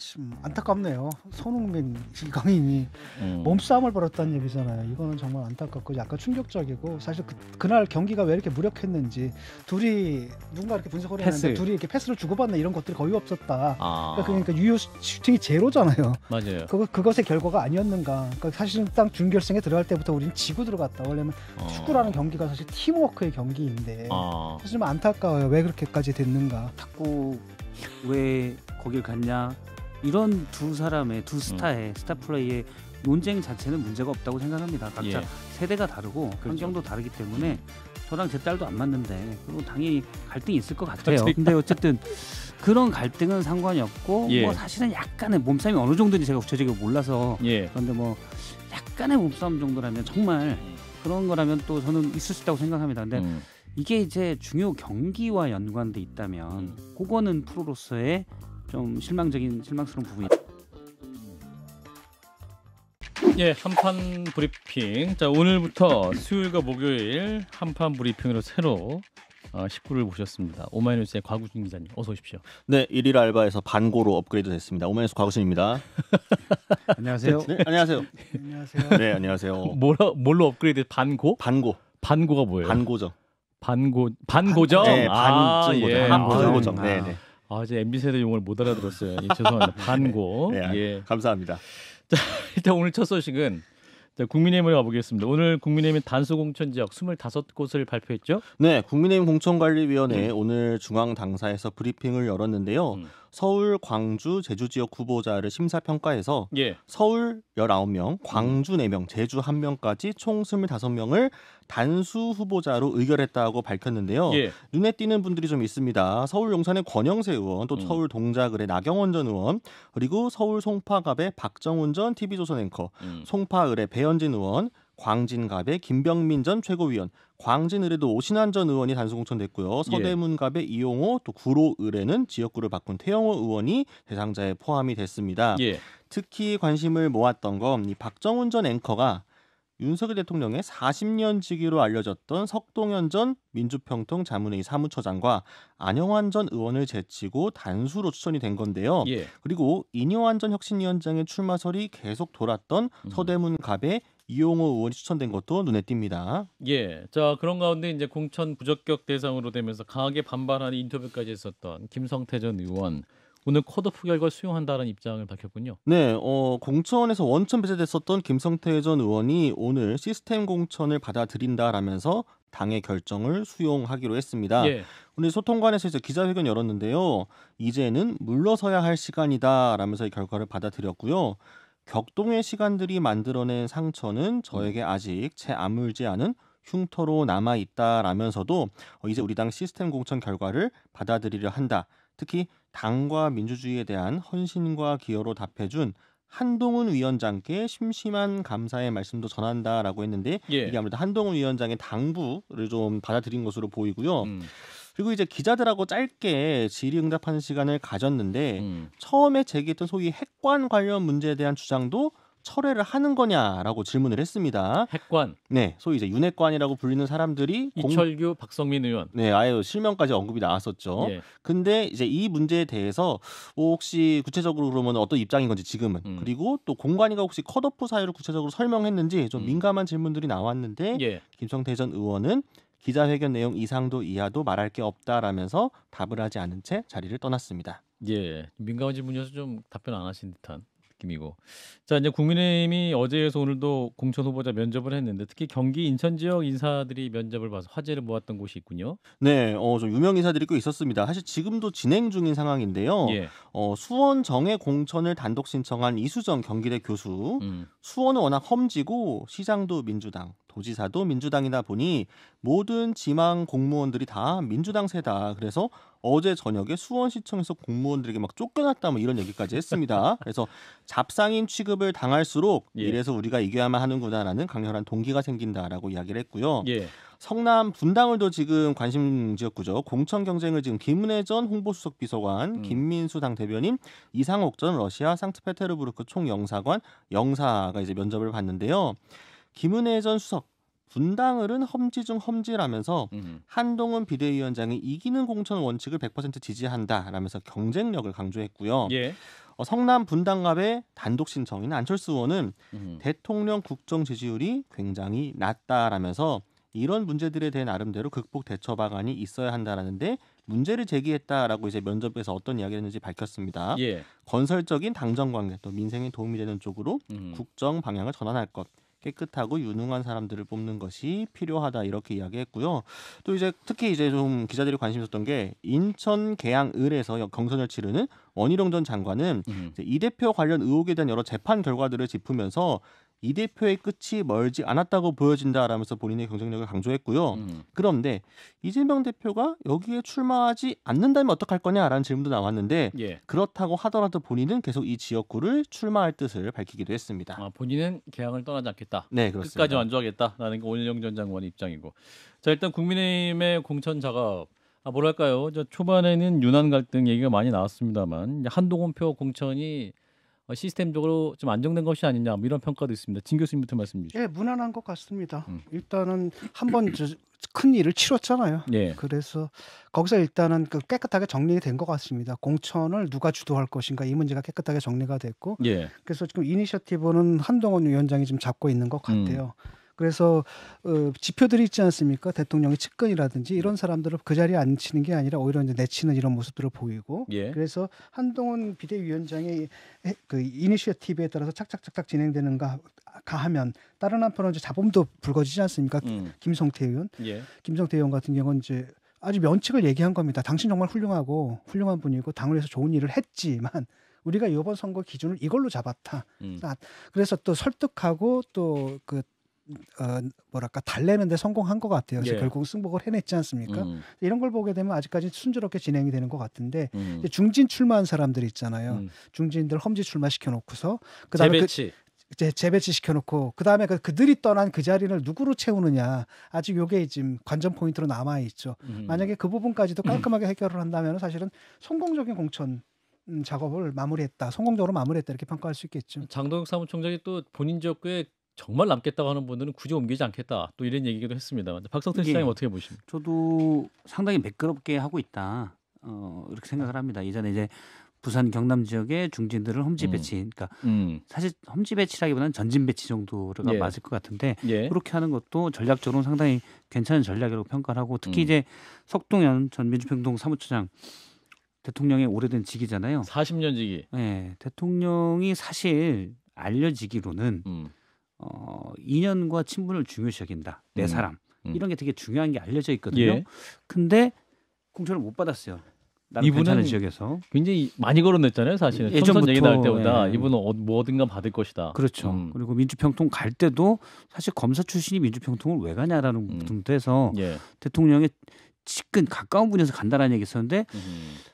참 안타깝네요. 손흥민, 이강인이 음. 몸싸움을 벌였다는 얘기잖아요. 이거는 정말 안타깝고 약간 충격적이고 사실 그, 그날 경기가 왜 이렇게 무력했는지 둘이 누군가 이렇게 분석을 패스. 했는데 둘이 이렇게 패스를 주고받는 이런 것들이 거의 없었다. 아. 그러니까, 그러 그러니까 유효 슈팅이 제로잖아요. 맞아요. 그거 그것의 결과가 아니었는가. 그러니까 사실상 은 준결승에 들어갈 때부터 우리는 지고 들어갔다. 원래는 어. 축구라는 경기가 사실 팀워크의 경기인데 어. 사실 좀 안타까워요. 왜 그렇게까지 됐는가. 자꾸 왜 거길 갔냐 이런 두 사람의 두 음. 스타의 음. 스타 플레이의 논쟁 자체는 문제가 없다고 생각합니다. 각자 예. 세대가 다르고 그렇죠. 환경도 다르기 때문에 저랑 제 딸도 안 맞는데 그리고 당연히 갈등이 있을 것 같아요. 근데 어쨌든 그런 갈등은 상관이 없고 뭐 예. 뭐 사실은 약간의 몸싸움이 어느 정도인지 제가 구체적으로 몰라서 예. 그런데 뭐 약간의 몸싸움 정도라면 정말 음. 그런 거라면 또 저는 있을 수 있다고 생각합니다. 근데 음. 이게 이제 중요 경기와 연관돼 있다면 음. 그거는 프로로서의 좀 실망적인 실망스러운 부분이 예, 한판 브리핑. 자, 오늘부터 수요일과 목요일 한판 브리핑으로 새로 어, 1를 모셨습니다. 오마이뉴스의 과구준 기자님, 어서 오십시오. 네, 일일 알바에서 반고로 업그레이드 됐습니다. 오마이뉴스 과구준입니다. 안녕하세요. 네, 네, 안녕하세요. 안녕하세요. 네, 안녕하세요. 뭐라, 뭘로 업그레이드? 반고? 반고. 반고가 뭐예요? 반고죠. 반고 반고정. 네, 반고정. 아, 예. 반고정. 아, 네, 아. 네. 아 이제 mz 세대 용어를 못 알아들었어요. 예, 죄송합니다. 반고. 네, 예. 감사합니다. 자 일단 오늘 첫 소식은 자, 국민의힘을 가보겠습니다. 오늘 국민의힘 단수공천 지역 25곳을 발표했죠? 네, 국민의힘 공천관리위원회 음. 오늘 중앙 당사에서 브리핑을 열었는데요. 음. 서울, 광주, 제주 지역 후보자를 심사평가해서 예. 서울 19명, 광주 4명, 제주 1명까지 총 25명을 단수 후보자로 의결했다고 밝혔는데요. 예. 눈에 띄는 분들이 좀 있습니다. 서울 용산의 권영세 의원, 또 음. 서울 동작을의 나경원 전 의원, 그리고 서울 송파갑의 박정훈 전 TV조선 앵커, 음. 송파을의 배현진 의원, 광진갑의 김병민 전 최고위원, 광진의뢰도 오신환 전 의원이 단수 공천됐고요. 서대문갑의 예. 이용호 또 구로의뢰는 지역구를 바꾼 태영호 의원이 대상자에 포함이 됐습니다. 예. 특히 관심을 모았던 건 이 박정훈 전 앵커가 윤석열 대통령의 40년 지기로 알려졌던 석동현 전 민주평통 자문회의 사무처장과 안영환 전 의원을 제치고 단수로 추천이 된 건데요. 예. 그리고 이녀환 전 혁신위원장의 출마설이 계속 돌았던 음. 서대문 갑의 이용호 의원이 추천된 것도 눈에 띕니다. 예, 자 그런 가운데 이제 공천 부적격 대상으로 되면서 강하게 반발하는 인터뷰까지 했었던 김성태 전 의원. 오늘 컷오프 결과 수용한다는 입장을 밝혔군요. 네, 어, 공천에서 원천 배제됐었던 김성태 전 의원이 오늘 시스템 공천을 받아들인다라면서 당의 결정을 수용하기로 했습니다. 예. 오늘 소통관에서 기자회견 열었는데요. 이제는 물러서야 할 시간이다라면서 이 결과를 받아들였고요. 격동의 시간들이 만들어낸 상처는 저에게 아직 채 아물지 않은 흉터로 남아 있다라면서도 이제 우리 당 시스템 공천 결과를 받아들이려 한다. 특히 당과 민주주의에 대한 헌신과 기여로 답해준 한동훈 위원장께 심심한 감사의 말씀도 전한다라고 했는데 예. 이게 아무래도 한동훈 위원장의 당부를 좀 받아들인 것으로 보이고요. 음. 그리고 이제 기자들하고 짧게 질의응답하는 시간을 가졌는데 음. 처음에 제기했던 소위 핵관 관련 문제에 대한 주장도 철회를 하는 거냐라고 질문을 했습니다. 핵관. 네, 소위 이제 윤핵관이라고 불리는 사람들이 이철규, 공... 박성민 의원. 네, 아예 실명까지 언급이 나왔었죠. 예. 근데 이제 이 문제에 대해서 어, 혹시 구체적으로 그러면 어떤 입장인 건지 지금은 음. 그리고 또 공관위가 혹시 컷오프 사유를 구체적으로 설명했는지 좀 음. 민감한 질문들이 나왔는데 예. 김성태 전 의원은 기자회견 내용 이상도 이하도 말할 게 없다라면서 답을 하지 않은 채 자리를 떠났습니다. 예, 민감한 질문이어서 좀 답변 안 하신 듯한. 느낌이고 자 이제 국민의힘이 어제에서 오늘도 공천 후보자 면접을 했는데 특히 경기 인천 지역 인사들이 면접을 봐서 화제를 모았던 곳이 있군요. 네, 어, 좀 유명 인사들이 꽤 있었습니다. 사실 지금도 진행 중인 상황인데요. 예. 어, 수원 정해 공천을 단독 신청한 이수정 경기대 교수. 음. 수원은 워낙 험지고 시장도 민주당, 도지사도 민주당이다 보니 모든 지망 공무원들이 다 민주당 세다. 그래서 어제 저녁에 수원시청에서 공무원들에게 막 쫓겨났다 뭐 이런 얘기까지 했습니다. 그래서 잡상인 취급을 당할수록 예. 이래서 우리가 이겨야만 하는구나라는 강렬한 동기가 생긴다라고 이야기를 했고요. 예. 성남 분당을도 지금 관심 지역구죠. 공천 경쟁을 지금 김은혜 전 홍보수석 비서관, 음. 김민수 당 대변인, 이상옥 전 러시아 상트페테르부르크 총영사관 영사가 이제 면접을 봤는데요. 김은혜 전 수석 분당을은 험지 중 험지라면서 한동훈 비대위원장이 이기는 공천 원칙을 100% 지지한다라면서 경쟁력을 강조했고요. 예. 어, 성남 분당갑의 단독 신청인 안철수 의원은 음. 대통령 국정 지지율이 굉장히 낮다라면서 이런 문제들에 대해 나름대로 극복 대처 방안이 있어야 한다라는데 문제를 제기했다라고 이제 면접에서 어떤 이야기를 했는지 밝혔습니다. 예. 건설적인 당정 관계 또 민생에 도움이 되는 쪽으로 음. 국정 방향을 전환할 것. 깨끗하고 유능한 사람들을 뽑는 것이 필요하다 이렇게 이야기했고요. 또 이제 특히 이제 좀 기자들이 관심 있었던 게 인천 계양을에서 경선을 치르는 원희룡 전 장관은 음. 이제 이 대표 관련 의혹에 대한 여러 재판 결과들을 짚으면서 이 대표의 끝이 멀지 않았다고 보여진다라면서 본인의 경쟁력을 강조했고요. 음. 그런데 이재명 대표가 여기에 출마하지 않는다면 어떡할 거냐라는 질문도 나왔는데 예. 그렇다고 하더라도 본인은 계속 이 지역구를 출마할 뜻을 밝히기도 했습니다. 아, 본인은 개항을 떠나지 않겠다. 네, 그렇습니다. 끝까지 완주하겠다라는 게 오은영 전 장관의 입장이고. 자, 일단 국민의힘의 공천 작업 아, 뭐랄까요? 저 초반에는 유난 갈등 얘기가 많이 나왔습니다만 한동훈표 공천이 어, 시스템적으로 좀 안정된 것이 아니냐 뭐 이런 평가도 있습니다. 진 교수님부터 말씀 주시죠. 예, 무난한 것 같습니다. 음. 일단은 한 번 큰 일을 치렀잖아요. 예. 그래서 거기서 일단은 그 깨끗하게 정리된 것 같습니다. 공천을 누가 주도할 것인가 이 문제가 깨끗하게 정리가 됐고, 예. 그래서 지금 이니셔티브는 한동훈 위원장이 지금 잡고 있는 것 같아요. 음. 그래서 어, 지표들이 있지 않습니까? 대통령의 측근이라든지 이런 사람들을 그 자리에 앉히는 게 아니라 오히려 이제 내치는 이런 모습들을 보이고 예. 그래서 한동훈 비대위원장의 그 이니셔티브에 따라서 착착착착 진행되는가 가하면 다른 한편으로 이제 자범도 불거지지 않습니까? 음. 김성태 의원, 예. 김성태 의원 같은 경우는 이제 아주 면책을 얘기한 겁니다. 당신 정말 훌륭하고 훌륭한 분이고 당을 위해서 좋은 일을 했지만 우리가 이번 선거 기준을 이걸로 잡았다. 음. 아, 그래서 또 설득하고 또그 어, 뭐랄까 달래는데 성공한 것 같아요. 그래서 예. 결국 승복을 해냈지 않습니까? 음. 이런 걸 보게 되면 아직까지 순조롭게 진행이 되는 것 같은데 음. 중진 출마한 사람들 있잖아요. 음. 중진들 험지 출마 시켜놓고서 그다음에 그 재배치. 그, 제, 재배치 시켜놓고 그다음에 그, 그들이 떠난 그 자리를 누구로 채우느냐 아직 요게 지금 관전 포인트로 남아 있죠. 음. 만약에 그 부분까지도 음. 깔끔하게 해결을 한다면 사실은 성공적인 공천 음, 작업을 마무리했다, 성공적으로 마무리했다 이렇게 평가할 수 있겠죠. 장동혁 사무총장이 또 본인 지역구에 정말 남겠다고 하는 분들은 굳이 옮기지 않겠다 또 이런 얘기도 했습니다. 박성태 시장님 어떻게 보십니까? 저도 상당히 매끄럽게 하고 있다 어, 이렇게 생각을 합니다. 이전에 이제 부산 경남 지역의 중진들을 험지 음. 배치, 그러니까 음. 사실 험지 배치라기보다는 전진 배치 정도가 예. 맞을 것 같은데 예. 그렇게 하는 것도 전략적으로 상당히 괜찮은 전략이라고 평가하고 를 특히 음. 이제 석동현 전민주평동 사무처장 대통령의 오래된 직이잖아요. 40년 직이. 네, 대통령이 사실 알려지기로는 음. 어, 인연과 친분을 중요시 여긴다. 내 음. 사람. 음. 이런 게 되게 중요한 게 알려져 있거든요. 예. 근데 공천을 못 받았어요. 이분은 지역에서 굉장히 많이 거론했잖아요. 사실은 예전부터 얘기 나올 때보다 예. 이분은 어, 뭐든가 받을 것이다. 그렇죠. 음. 그리고 민주평통 갈 때도 사실 검사 출신이 민주평통을 왜 가냐라는 부분도 음. 해서 예. 대통령의 측근 가까운 분에서 간다라는 얘기 했었는데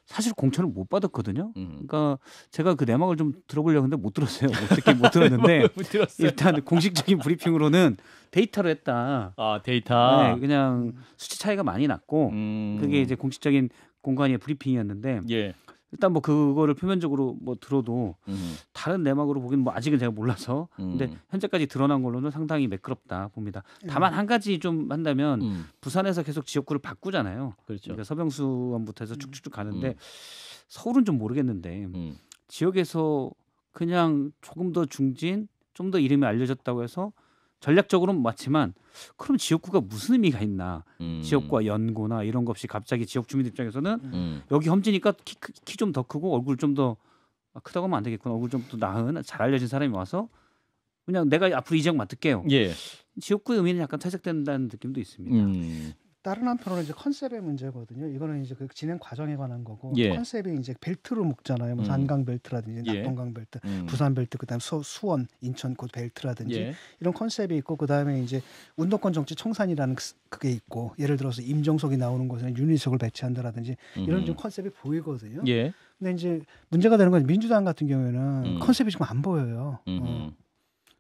사실 공천을 못 받았거든요. 그러니까 제가 그 내막을 좀 들어보려고 했는데 못 들었어요. 어떻게 못 들었는데 못 일단 공식적인 브리핑으로는 데이터로 했다. 아 데이터. 네, 그냥 수치 차이가 많이 났고 음. 그게 이제 공식적인 공간의 브리핑이었는데 예. 일단 뭐 그거를 표면적으로 뭐 들어도 음. 다른 내막으로 보기는 뭐 아직은 제가 몰라서 음. 근데 현재까지 드러난 걸로는 상당히 매끄럽다 봅니다. 네. 다만 한 가지 좀 한다면 음. 부산에서 계속 지역구를 바꾸잖아요. 그렇죠. 그러니까 서병수원부터 해서 쭉쭉쭉 음. 가는데 음. 서울은 좀 모르겠는데 지역에서 그냥 조금 더 중진 좀 더 이름이 알려졌다고 해서 전략적으로는 맞지만 그럼 지역구가 무슨 의미가 있나 음. 지역구와 연고나 이런 것 없이 갑자기 지역 주민 입장에서는 음. 음. 여기 험지니까 키 좀 더 크고 얼굴 좀더 아, 크다고 하면 안 되겠구나 얼굴 좀 더 나은 잘 알려진 사람이 와서 그냥 내가 앞으로 이 지역 맡을게요 예. 지역구의 의미는 약간 퇴색된다는 느낌도 있습니다 음. 다른 한편으로는 이제 컨셉의 문제거든요. 이거는 이제 그 진행 과정에 관한 거고 예. 컨셉이 이제 벨트로 묶잖아요. 뭐 음. 안강 벨트라든지 예. 낙동강 벨트, 음. 부산 벨트, 그다음 수, 수원, 인천 그 벨트라든지 예. 이런 컨셉이 있고 그다음에 이제 운동권 정치 청산이라는 그게 있고 예를 들어서 임종석이 나오는 곳에는 윤희석을 배치한다라든지 이런 음. 좀 컨셉이 보이거든요. 예. 근데 이제 문제가 되는 건 민주당 같은 경우에는 음. 컨셉이 지금 안 보여요. 어.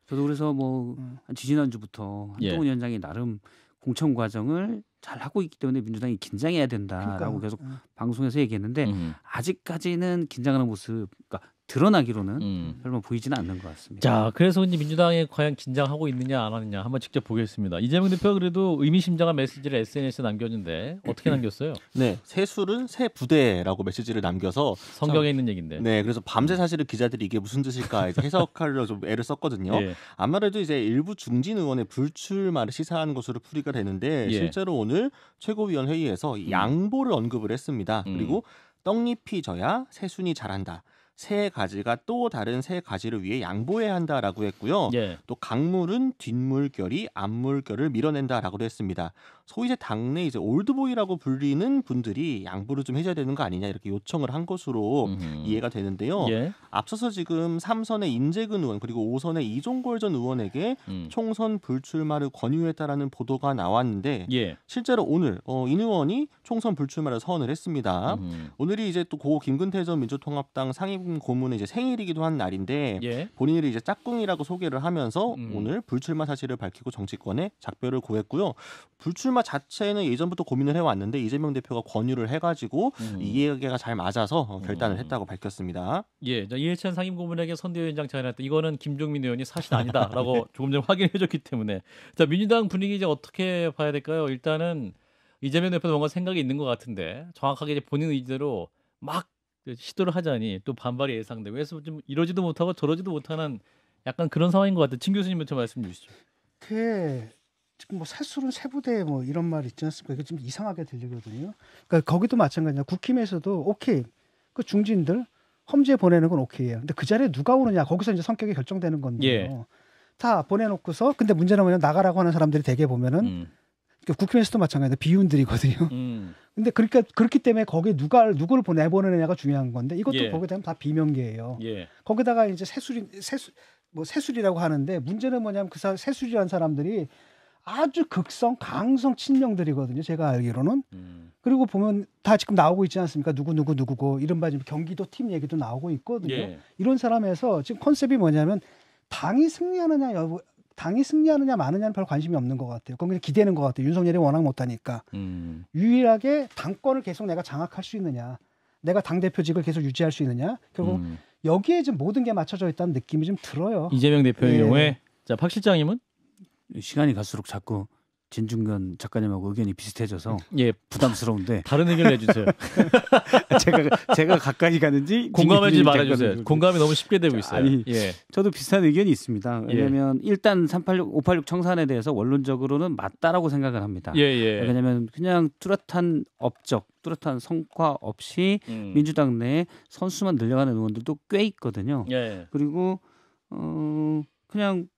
저도 그래서 뭐 음. 지지난주부터 한동훈 예. 위원장이 나름 공천 과정을 잘 하고 있기 때문에 민주당이 긴장해야 된다라고 그러니까, 계속 음. 방송에서 얘기했는데 음. 아직까지는 긴장하는 모습, 그러니까 드러나기로는 음. 별로 보이지는 않는 것 같습니다. 자, 그래서 이제 민주당이 과연 긴장하고 있느냐 안 하느냐 한번 직접 보겠습니다. 이재명 대표 그래도 의미심장한 메시지를 SNS에 남겼는데 어떻게 남겼어요? 네, 세술은 새 부대라고 메시지를 남겨서 성경에 참, 있는 얘긴데. 네, 그래서 밤새 음. 사실은 기자들이 이게 무슨 뜻일까 해석하려 좀 애를 썼거든요. 예. 아무래도 이제 일부 중진 의원의 불출마를 시사한 것으로 풀이가 되는데 예. 실제로 오늘 최고위원 회의에서 음. 양보를 언급을 했습니다. 음. 그리고 떡잎이 져야 새순이 자란다. 세 가지가 또 다른 세 가지를 위해 양보해야 한다라고 했고요. 예. 또 강물은 뒷물결이 앞물결을 밀어낸다라고 했습니다. 소위 이제 당내 이제 올드보이라고 불리는 분들이 양보를 좀 해줘야 되는 거 아니냐 이렇게 요청을 한 것으로 음 이해가 되는데요. 예. 앞서서 지금 3선의 인재근 의원 그리고 5선의 이종골 전 의원에게 음. 총선 불출마를 권유했다라는 보도가 나왔는데 예. 실제로 오늘 어, 인 의원이 총선 불출마를 선언을 했습니다. 음 오늘이 이제 또 고 김근태 전 민주통합당 상임 고문의 이제 생일이기도 한 날인데 예. 본인을 이제 짝꿍이라고 소개를 하면서 음. 오늘 불출마 사실을 밝히고 정치권에 작별을 고했고요. 불출 푸르마 자체는 예전부터 고민을 해왔는데 이재명 대표가 권유를 해가지고 음. 이 이해가 잘 맞아서 어, 결단을 음. 했다고 밝혔습니다. 예, 이해찬 상임고문에게 선대위원장 제안했다. 이거는 김종민 의원이 사실 아니다라고 네. 조금 전 확인해줬기 때문에 자 민주당 분위기 이제 어떻게 봐야 될까요? 일단은 이재명 대표도 뭔가 생각이 있는 것 같은데 정확하게 이제 본인 의지대로 막 시도를 하자니 또 반발이 예상되 그래서 좀 이러지도 못하고 저러지도 못하는 약간 그런 상황인 것 같아요. 진 교수님부터 말씀 주시죠. 그뭐 살수론 세부대 뭐 이런 말 있지 않습니까? 이게 좀 이상하게 들리거든요. 그러니까 거기도 마찬가지냐. 국힘에서도 오케이 그 중진들 험지에 보내는 건 오케이예요. 근데 그 자리에 누가 오느냐 거기서 이제 성격이 결정되는 건데요. 예. 다 보내놓고서 근데 문제는 뭐냐 나가라고 하는 사람들이 대개 보면은 음. 그러니까 국힘에서도 마찬가지인 비운들이거든요. 음. 근데 그러니까 그렇기 때문에 거기에 누가 누구를 보내보느냐가 내 중요한 건데 이것도 예. 거기에 대한 다 비명계예요. 예. 거기다가 이제 세술이 세술 뭐 세술이라고 하는데 문제는 뭐냐면 그 세술이라는 사람들이 아주 극성, 강성 친명들이거든요. 제가 알기로는. 음. 그리고 보면 다 지금 나오고 있지 않습니까? 누구 누구 누구고 이른바 지금 경기도 팀 얘기도 나오고 있거든요. 예. 이런 사람에서 지금 컨셉이 뭐냐면 당이 승리하느냐 여부 당이 승리하느냐 마느냐는 별 관심이 없는 것 같아요. 그건 그냥 기대는 것 같아요. 윤석열이 워낙 못하니까 음. 유일하게 당권을 계속 내가 장악할 수 있느냐, 내가 당 대표직을 계속 유지할 수 있느냐, 결국 음. 여기에 지금 모든 게 맞춰져 있다는 느낌이 좀 들어요. 이재명 대표의 예. 경우에 자박 실장님은 시간이 갈수록 자꾸 진중근 작가님하고 의견이 비슷해져서 예 부담스러운데 다른 의견 내주세요. 제가 제가 가까이 가는지 공감하지 말아주세요. 공감이 너무 쉽게 되고 있어요. 아니, 예. 저도 비슷한 의견이 있습니다. 왜냐하면 예. 일단 386, 586 청산에 대해서 원론적으로는 맞다라고 생각을 합니다. 예, 예. 왜냐하면 그냥 뚜렷한 업적, 뚜렷한 성과 없이 음. 민주당 내에 선수만 늘려가는 의원들도 꽤 있거든요. 예. 그리고 어 그냥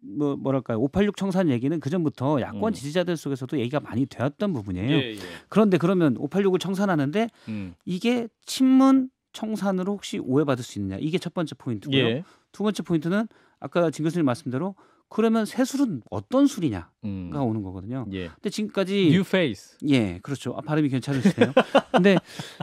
뭐 뭐랄까요 586 청산 얘기는 그 전부터 야권 음. 지지자들 속에서도 얘기가 많이 되었던 부분이에요. 예, 예. 그런데 그러면 586을 청산하는데 음. 이게 친문 청산으로 혹시 오해받을 수 있느냐 이게 첫 번째 포인트고요. 예. 두 번째 포인트는 아까 진 교수님 말씀대로 그러면 새 술은 어떤 술이냐가 음. 오는 거거든요. 예. 근데 지금까지 뉴 페이스. 예, 그렇죠. 아, 발음이 괜찮으시네요. 근데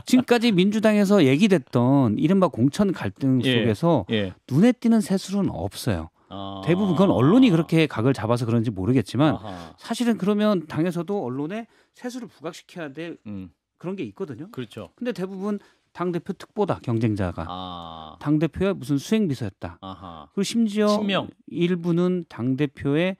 지금까지 민주당에서 얘기됐던 이른바 공천 갈등 예. 속에서 예. 예. 눈에 띄는 새 술은 없어요. 아. 대부분 그건 언론이 그렇게 각을 잡아서 그런지 모르겠지만 아하. 사실은 그러면 당에서도 언론에 세수를 부각시켜야 될 음. 그런 게 있거든요. 그렇죠. 근데 대부분 당 대표 특보다 경쟁자가 아. 당 대표의 무슨 수행 비서였다. 그리고 심지어 친명. 일부는 당 대표의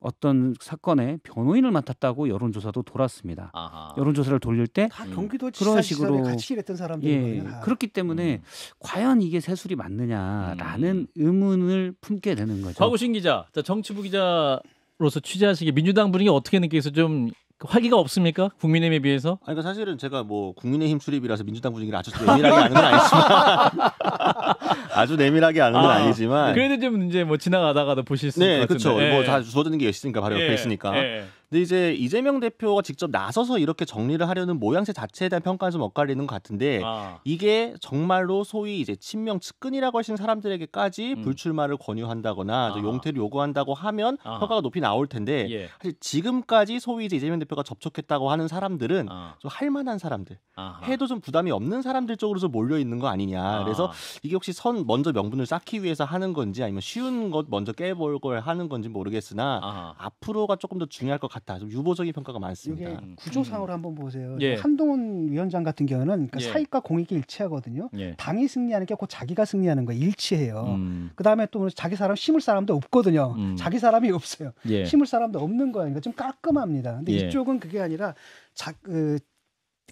어떤 사건에 변호인을 맡았다고 여론조사도 돌았습니다. 아하. 여론조사를 돌릴 때 음. 경기도 그런 식으로 같이 일했던 사람들 예, 아. 그렇기 때문에 음. 과연 이게 세술이 맞느냐라는 음. 의문을 품게 되는 거죠. 박우신 기자, 자, 정치부 기자로서 취재하시기 민주당 분위기 어떻게 느끼겠어좀 활기가 없습니까? 국민의힘에 비해서? 아니, 그러니까 사실은 제가 뭐 국민의힘 출입이라서 민주당 분위기를 아주 예민하게 아는 건 아니지만 아주 내밀하게 아는 건 아, 니지만 그래도 좀 이제 뭐 지나가다가도 보실 수 네, 있을 네, 것 같은데. 그렇죠. 예. 뭐다 주워지는 게 있으니까 바로 옆에 예. 있으니까. 예. 근데 이제 이재명 대표가 직접 나서서 이렇게 정리를 하려는 모양새 자체에 대한 평가는 좀 엇갈리는 것 같은데 아. 이게 정말로 소위 이제 친명 측근이라고 하시는 사람들에게까지 음. 불출마를 권유한다거나 아. 용퇴를 요구한다고 하면 아. 평가가 높이 나올 텐데 예. 사실 지금까지 소위 이제 이재명 대표가 접촉했다고 하는 사람들은 아. 좀 할만한 사람들 아하. 해도 좀 부담이 없는 사람들 쪽으로 좀 몰려 있는 거 아니냐 아. 그래서 이게 혹시 선 먼저 명분을 쌓기 위해서 하는 건지 아니면 쉬운 것 먼저 깨볼 걸 하는 건지 모르겠으나 앞으로가 조금 더 중요할 것 같. 같다. 좀 유보적인 평가가 많습니다. 이게 음. 구조상으로 음. 한번 보세요. 예. 한동훈 위원장 같은 경우는 그러니까 예. 사익과 공익이 일치하거든요. 예. 당이 승리하는 게 곧 자기가 승리하는 거 일치해요. 음. 그 다음에 또 자기 사람 심을 사람도 없거든요. 음. 자기 사람이 없어요. 예. 심을 사람도 없는 거예요. 그러니까 좀 깔끔합니다. 근데 예. 이쪽은 그게 아니라 자, 그,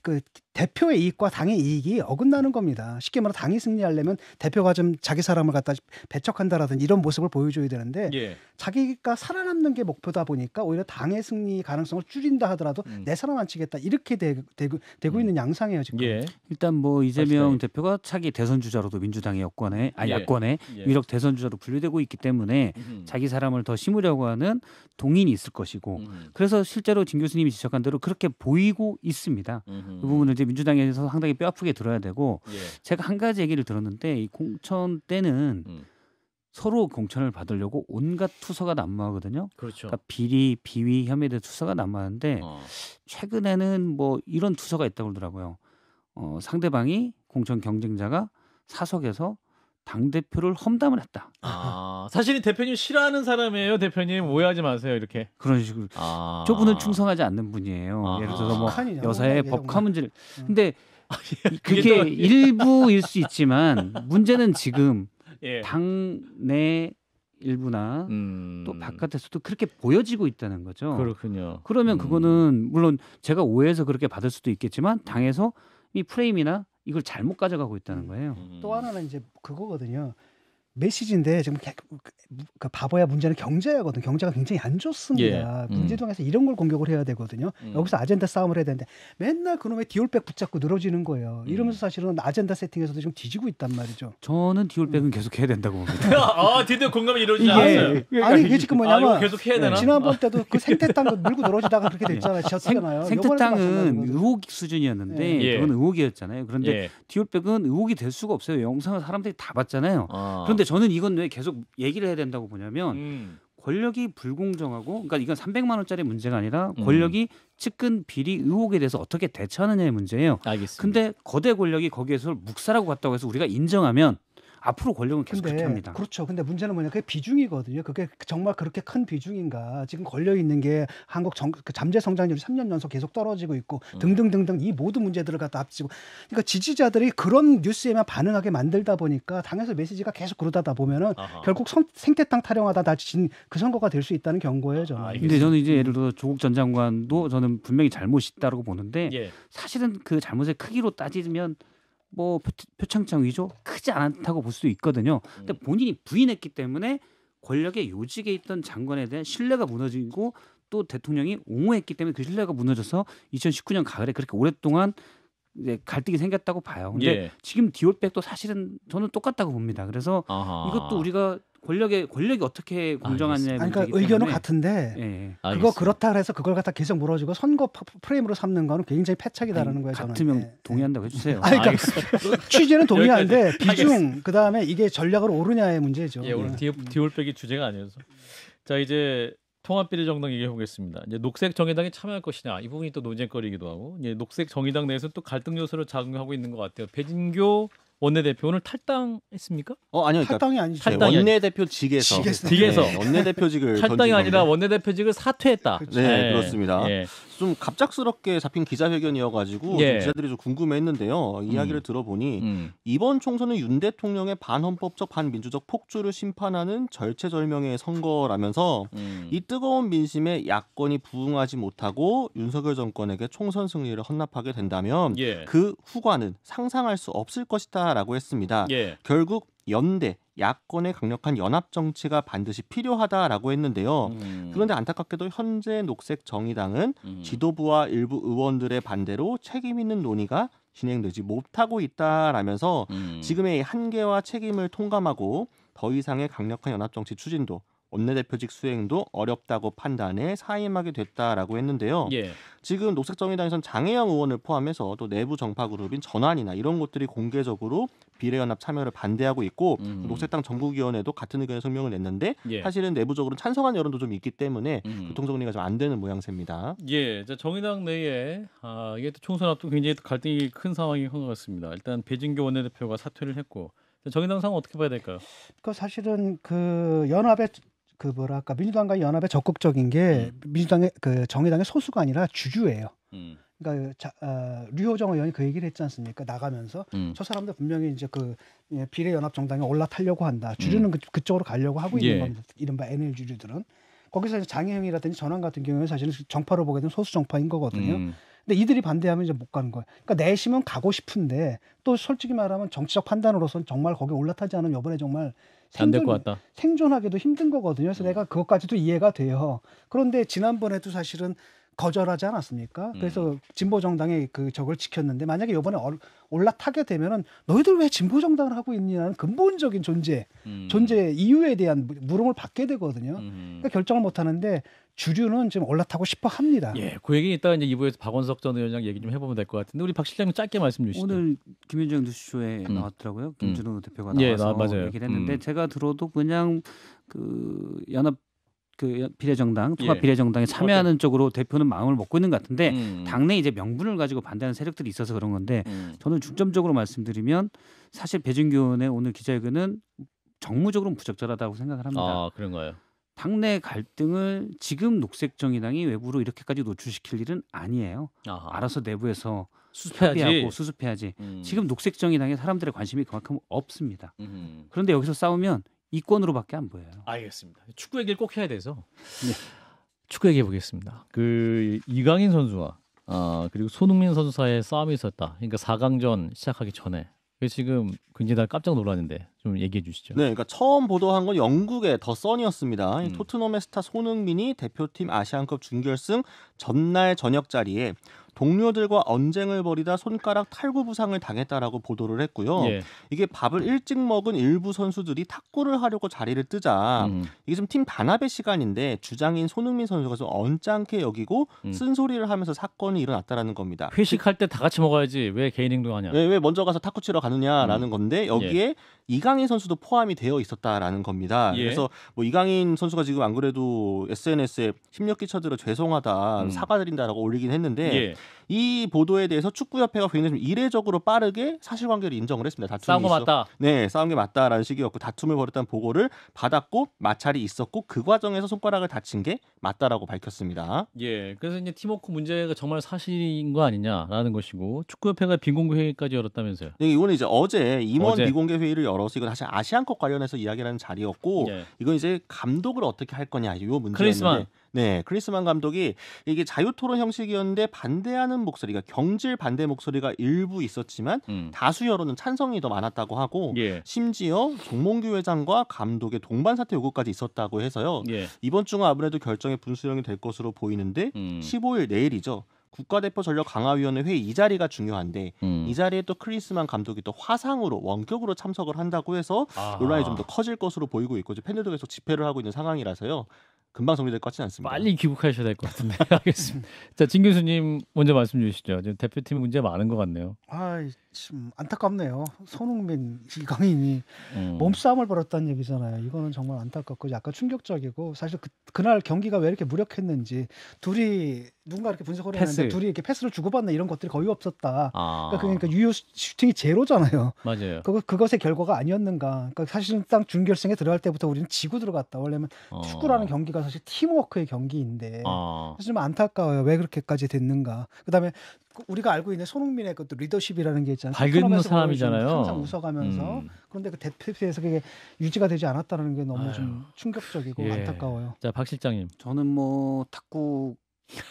그 대표의 이익과 당의 이익이 어긋나는 겁니다. 쉽게 말해 당이 승리하려면 대표가 좀 자기 사람을 갖다 배척한다라든지 이런 모습을 보여줘야 되는데 예. 자기가 살아남는 게 목표다 보니까 오히려 당의 승리 가능성을 줄인다 하더라도 음. 내 사람 안 치겠다 이렇게 되, 고 음. 있는 양상이에요 지금. 예. 일단 뭐 이재명 아, 대표가 차기 대선 주자로도 민주당의 여권에 아 예. 야권에 예. 유력 대선 주자로 분류되고 있기 때문에 음. 자기 사람을 더 심으려고 하는 동인이 있을 것이고 음. 그래서 실제로 진 교수님이 지적한 대로 그렇게 보이고 있습니다. 음. 그 부분을 이제 민주당에서 상당히 뼈아프게 들어야 되고 예. 제가 한 가지 얘기를 들었는데 이 공천 때는 음. 서로 공천을 받으려고 온갖 투서가 난무하거든요. 그렇죠. 그러니까 비리, 비위 혐의에 대한 투서가 난무하는데 어. 최근에는 뭐 이런 투서가 있다고 그러더라고요. 어, 상대방이 공천 경쟁자가 사석에서 당 대표를 험담을 했다. 아 사실은 대표님 싫어하는 사람이에요. 대표님 오해하지 마세요. 이렇게 그런 식으로 아. 저분은 충성하지 않는 분이에요. 아. 예를 들어서 뭐 북한이냐, 뭐 여사의 법화 문제를 음. 근데 아, 예. 그게 일부일 수 있지만 문제는 지금 예. 당내 일부나 음... 또 바깥에서도 그렇게 보여지고 있다는 거죠. 그렇군요. 그러면 음... 그거는 물론 제가 오해해서 그렇게 받을 수도 있겠지만 당에서 이 프레임이나 이걸 잘못 가져가고 있다는 음, 거예요. 음, 음. 또 하나는 이제 그거거든요. 메시지인데 지금 그 바보야 문제는 경제거든. 경제가 굉장히 안 좋습니다. 예. 음. 민주당에서 이런 걸 공격을 해야 되거든요. 음. 여기서 아젠다 싸움을 해야 되는데 맨날 그놈의 디올백 붙잡고 늘어지는 거예요. 음. 이러면서 사실은 아젠다 세팅에서도 좀 뒤지고 있단 말이죠. 저는 디올백은 음. 계속 해야 된다고 봅니다. 아, 드디어 공감이 이루어지지 않았어요. 아니 이게 지금 뭐냐면 아, 계속 해야 되나? 지난번 때도 그 생태땅도 밀고 늘어지다가 그렇게 예. 됐잖아요. 지었잖아요. 생태땅은 의혹 수준이었는데 예. 그건 의혹이었잖아요. 그런데 예. 디올백은 의혹이 될 수가 없어요. 영상을 사람들이 다 봤잖아요. 아. 그런데 저는 이건 왜 계속 얘기를 해야 된다고 보냐면 음. 권력이 불공정하고 그러니까 이건 300만 원짜리 문제가 아니라 음. 권력이 음. 측근 비리 의혹에 대해서 어떻게 대처하느냐의 문제예요. 알겠습니다. 근데 거대 권력이 거기에서 묵살하고 갔다고 해서 우리가 인정하면 앞으로 권력은 계속 근데, 그렇게 합니다. 그렇죠. 근데 문제는 뭐냐 그게 비중이거든요. 그게 정말 그렇게 큰 비중인가? 지금 걸려 있는 게 한국 정, 그 잠재 성장률이 3년 연속 계속 떨어지고 있고 음. 등등등등 이 모든 문제들을 갖다 합치고 그러니까 지지자들이 그런 뉴스에만 반응하게 만들다 보니까 당에서 메시지가 계속 그러다다 보면은 아하. 결국 성, 생태탕 타령하다 다진 시그 선거가 될 수 있다는 경고예요. 저는. 아, 근데 저는 이제 예를 들어 조국 전 장관도 저는 분명히 잘못이 있다고 보는데 예. 사실은 그 잘못의 크기로 따지면 뭐 표창장 위조 크지 않다고 볼 수도 있거든요. 근데 음. 본인이 부인했기 때문에 권력의 요직에 있던 장관에 대한 신뢰가 무너지고 또 대통령이 옹호했기 때문에 그 신뢰가 무너져서 2019년 가을에 그렇게 오랫동안 이제 갈등이 생겼다고 봐요. 근데 예. 지금 디올백도 사실은 저는 똑같다고 봅니다. 그래서 아하. 이것도 우리가 권력의 권력이 어떻게 공정하냐 그러니까 의견은 같은데 예. 예. 아, 그거 그렇다 그래서 그걸 갖다 계속 물어주고 선거 프레임으로 삼는 거는 굉장히 패착이다라는 거예요. 같으면 예, 예. 동의한다고 해주세요. 아, 그러니까 취지는 동의하는데 비중 그 다음에 이게 전략으로 오르냐의 문제죠. 예, 오늘 네. 예. 디올백이 주제가 아니어서 자 이제 통합비례 정당 얘기해 보겠습니다. 이제 녹색 정의당이 참여할 것이냐 이 부분이 또 논쟁거리이기도 하고 이제 녹색 정의당 내에서 또 갈등 요소를 작용하고 있는 것 같아요. 배진교 원내대표 오늘 탈당했습니까? 어 아니요 그러니까 탈당이 아니죠. 탈당이 원내대표직에서 직에서, 직에서. 네, 원내대표직을 탈당이 아니라 원내대표직을 사퇴했다. 네, 네. 그렇습니다. 네. 좀 갑작스럽게 잡힌 기자회견이어가지고 예. 기자들이 좀 궁금해했는데요. 이야기를 음. 들어보니 음. 이번 총선은 윤 대통령의 반헌법적 반민주적 폭주를 심판하는 절체절명의 선거라면서 음. 이 뜨거운 민심에 야권이 부응하지 못하고 윤석열 정권에게 총선 승리를 헌납하게 된다면 예. 그 후과는 상상할 수 없을 것이다라고 했습니다. 예. 결국 연대 야권의 강력한 연합 정치가 반드시 필요하다라고 했는데요. 음. 그런데 안타깝게도 현재 녹색 정의당은 음. 지도부와 일부 의원들의 반대로 책임 있는 논의가 진행되지 못하고 있다라면서 음. 지금의 한계와 책임을 통감하고 더 이상의 강력한 연합 정치 추진도 원내대표직 수행도 어렵다고 판단해 사임하게 됐다라고 했는데요. 예. 지금 녹색정의당에서는 장혜영 의원을 포함해서 또 내부 정파 그룹인 전환이나 이런 것들이 공개적으로 비례연합 참여를 반대하고 있고 음. 녹색당 전국위원회도 같은 의견의 성명을 냈는데 예. 사실은 내부적으로 찬성한 여론도 좀 있기 때문에 음. 교통정리가 그 좀안 되는 모양새입니다. 예, 정의당 내에 아, 이게 또 총선 앞두고 굉장히 갈등이 큰상황이한것 같습니다. 일단 배진교 원내대표가 사퇴를 했고 정의당 상황 어떻게 봐야 될까요? 그 사실은 그 연합의 그 뭐랄까 민주당과 연합에 적극적인 게 음. 민주당의 그 정의당의 소수가 아니라 주주예요. 음. 그러니까 그 자, 어, 류호정 의원이 그 얘기를 했지 않습니까? 나가면서 음. 저 사람들 분명히 이제 그 예, 비례연합 정당에 올라타려고 한다. 음. 주류는 그, 그쪽으로 가려고 하고 있는 예. 겁니다. 이른바 NL 주류들은 거기서 장애형이라든지 전환 같은 경우는 사실은 정파로 보게 되면 소수 정파인 거거든요. 음. 근데 이들이 반대하면 이제 못 가는 거예요. 그러니까 내심은 가고 싶은데 또 솔직히 말하면 정치적 판단으로선 정말 거기 올라타지 않으면 이번에 정말 생존, 생존하기도 힘든 거거든요. 그래서 음. 내가 그것까지도 이해가 돼요. 그런데 지난번에도 사실은 거절하지 않았습니까? 음. 그래서 음. 진보 정당의 그 적을 지켰는데 만약에 이번에 올라타게 되면은 너희들 왜 진보 정당을 하고 있냐는 근본적인 존재, 음. 존재 이유에 대한 물음을 받게 되거든요. 음. 그러니까 결정을 못 하는데 주류는 지금 올라타고 싶어 합니다. 예, 그 얘기 는 이따 이제 이부에서 박원석 전 의원장 얘기 좀 해보면 될 것 같은데 우리 박 실장님 짧게 말씀 주시죠. 오늘 김윤정 뉴스쇼에 음. 나왔더라고요. 김준호 음. 대표가 예, 나와서 예, 나, 얘기를 했는데 제가 들어도 그냥 그 연합 그 비례정당 통합 예. 비례정당에 참여하는 어때? 그렇죠. 쪽으로 대표는 마음을 먹고 있는 것 같은데 음. 당내 이제 명분을 가지고 반대하는 세력들이 있어서 그런 건데 음. 저는 중점적으로 말씀드리면 사실 배준규 의원의 오늘 기자회견은 정무적으로는 부적절하다고 생각을 합니다. 아 그런가요? 당내 갈등을 지금 녹색 정의당이 외부로 이렇게까지 노출시킬 일은 아니에요. 아하. 알아서 내부에서 수습해야지. 수습해야지. 음. 지금 녹색 정의당에 사람들의 관심이 그만큼 없습니다. 그런데 여기서 싸우면 이권으로밖에 안 보여요. 알겠습니다. 축구 얘기를 꼭 해야 돼서 네. 축구 얘기해 보겠습니다. 그 이강인 선수와 아 그리고 손흥민 선수 사이의 싸움이 있었다. 그러니까 4강전 시작하기 전에 그 지금 굉장히 깜짝 놀랐는데 좀 얘기해 주시죠. 네, 그러니까 처음 보도한 건 영국의 더 선이었습니다. 음. 토트넘의 스타 손흥민이 대표팀 아시안컵 준결승 전날 저녁 자리에 동료들과 언쟁을 벌이다 손가락 탈구 부상을 당했다라고 보도를 했고요. 예. 이게 밥을 일찍 먹은 일부 선수들이 탁구를 하려고 자리를 뜨자 음. 이게 좀팀 단합의 시간인데 주장인 손흥민 선수가 좀 언짢게 여기고 음. 쓴소리를 하면서 사건이 일어났다라는 겁니다. 회식할 때 다 같이 먹어야지 왜 개인 행동하냐? 왜, 왜 먼저 가서 탁구 치러 가느냐라는 음. 건데 여기에 예. 이강인 선수도 포함이 되어 있었다라는 겁니다. 예. 그래서 뭐 이강인 선수가 지금 안 그래도 SNS에 힘력 끼쳐들어 죄송하다 음. 사과드린다라고 올리긴 했는데 예. 이 보도에 대해서 축구협회가 굉장히 좀 이례적으로 빠르게 사실관계를 인정을 했습니다. 다툼이 싸운 거 맞다. 네, 싸운 게 맞다라는 식이었고 다툼을 벌였다는 보고를 받았고 마찰이 있었고 그 과정에서 손가락을 다친 게 맞다라고 밝혔습니다. 예, 그래서 이제 팀워크 문제가 정말 사실인 거 아니냐라는 것이고 축구협회가 비공개 회의까지 열었다면서요? 네, 이거는 이제 어제 임원 어제. 비공개 회의를 열어서 이건 사실 아시안컵 관련해서 이야기하는 자리였고 예. 이건 이제 감독을 어떻게 할 거냐 이 문제였는데. 크리스만. 네, 크리스만 감독이 이게 자유 토론 형식이었는데 반대하는 목소리가 그러니까 경질 반대 목소리가 일부 있었지만 음. 다수 여론은 찬성이 더 많았다고 하고 예. 심지어 종몽규 회장과 감독의 동반 사퇴 요구까지 있었다고 해서요. 예. 이번 중 아무래도 결정의 분수령이 될 것으로 보이는데 음. 15일 내일이죠. 국가대표 전력 강화위원회 회의 이 자리가 중요한데 음. 이 자리에 또 크리스만 감독이 또 화상으로 원격으로 참석을 한다고 해서 아하. 논란이 아. 좀더 커질 것으로 보이고 있고 이제 팬들도 계속 집회를 하고 있는 상황이라서요. 금방 정리될 것 같지는 않습니다. 빨리 귀국하셔야 될 것 같은데. 알겠습니다. 자, 진 교수님 먼저 말씀 주시죠. 지금 대표팀 문제 많은 것 같네요. 아, 참 안타깝네요. 손흥민, 이강인이 음. 몸싸움을 벌였다는 얘기잖아요. 이거는 정말 안타깝고 약간 충격적이고 사실 그, 그날 경기가 왜 이렇게 무력했는지 둘이 누군가 이렇게 분석을 패스. 했는데 둘이 이렇게 패스를 주고받는 이런 것들이 거의 없었다. 아. 그러니까, 그러니까, 유효 슈팅이 제로잖아요. 맞아요. 그거 그것의 결과가 아니었는가. 그러니까 사실상 준결승에 들어갈 때부터 우리는 지고 들어갔다. 원래는 어. 축구라는 경기가 사실 팀워크의 경기인데 어. 사실 좀 안타까워요. 왜 그렇게까지 됐는가. 그다음에 그 우리가 알고 있는 손흥민의 그것도 리더십이라는 게 있잖아요. 밝은 사람이잖아요. 항상 웃어가면서 음. 그런데 그 대표에서 그게 유지가 되지 않았다는 게 너무 아유. 좀 충격적이고 예. 안타까워요. 자 박 실장님. 저는 뭐 탁구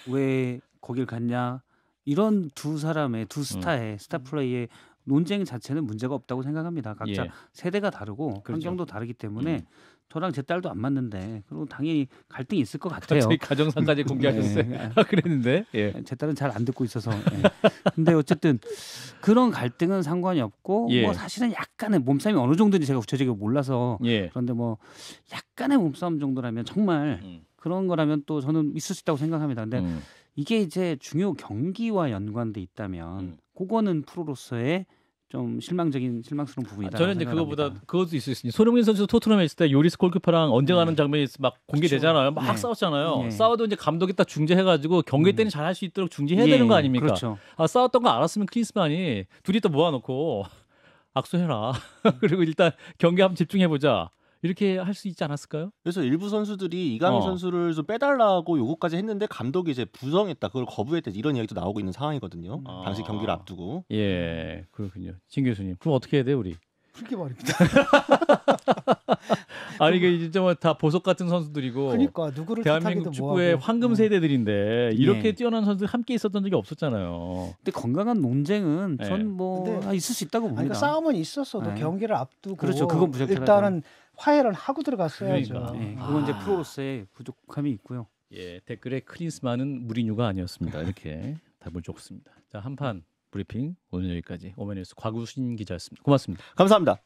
왜 거길 갔냐 이런 두 사람의 두 음. 스타의 음. 스타 플레이의 논쟁 자체는 문제가 없다고 생각합니다. 각자 예. 세대가 다르고 그렇죠. 환경도 다르기 때문에 음. 저랑 제 딸도 안 맞는데 그리고 당연히 갈등이 있을 것 같아요. 갑자기 가정사까지 공개하셨어요. 네. 아, 그랬는데 예. 제 딸은 잘 안 듣고 있어서. 예. 근데 어쨌든 그런 갈등은 상관이 없고 예. 뭐 사실은 약간의 몸싸움이 어느 정도인지 제가 구체적으로 몰라서 예. 그런데 뭐 약간의 몸싸움 정도라면 정말 음. 그런 거라면 또 저는 있을 수 있다고 생각합니다. 근데 음. 이게 이제 중요 경기와 연관돼 있다면 음. 그거는 프로로서의 좀 실망적인 실망스러운 부분이다. 아, 저는 이제 그거보다 그것도 있을 수 있으니 손흥민 선수 토트넘에 있을 때 요리스 골키퍼랑 언쟁가는 네. 장면이 막 공개되잖아요. 막 네. 싸웠잖아요. 네. 싸워도 이제 감독이 딱 중재해가지고 경기 음. 때는 잘 할 수 있도록 중재해야 되는 예, 거 아닙니까? 그렇죠. 아, 싸웠던 거 알았으면 크리스만이 둘이 또 모아놓고 악수해라. 그리고 일단 경기 한번 집중해보자. 이렇게 할 수 있지 않았을까요? 그래서 일부 선수들이 이강인 어. 선수를 좀 빼달라고 요구까지 했는데 감독이 이제 부정했다. 그걸 거부했다. 이런 이야기도 나오고 있는 상황이거든요. 아. 당시 경기를 아. 앞두고. 예, 그렇군요. 진 교수님. 그럼 어떻게 해야 돼 우리? 그렇게 말입니다. 아니 이게 진짜 뭐다 보석 같은 선수들이고 그러니까 누구를 대한민국 축구의 뭐 황금 네. 세대들인데 예. 이렇게 네. 뛰어난 선수들 함께 있었던 적이 없었잖아요. 근데 건강한 논쟁은 네. 예. 전뭐 아, 있을 수 있다고 그러니까 봅니다. 그러니까 싸움은 있었어도 네. 경기를 앞두고 그렇죠. 그건 무조건 일단은 화해를 하고 들어갔어야죠. 그러니까, 예, 아. 그건 아. 이제 프로로서의 부족함이 있고요. 예, 댓글에 크리스마는 무리뉴가 아니었습니다. 이렇게 답을 줬습니다. 자, 한판 브리핑 오늘 여기까지 오메뉴스 과구신 기자였습니다. 고맙습니다. 감사합니다.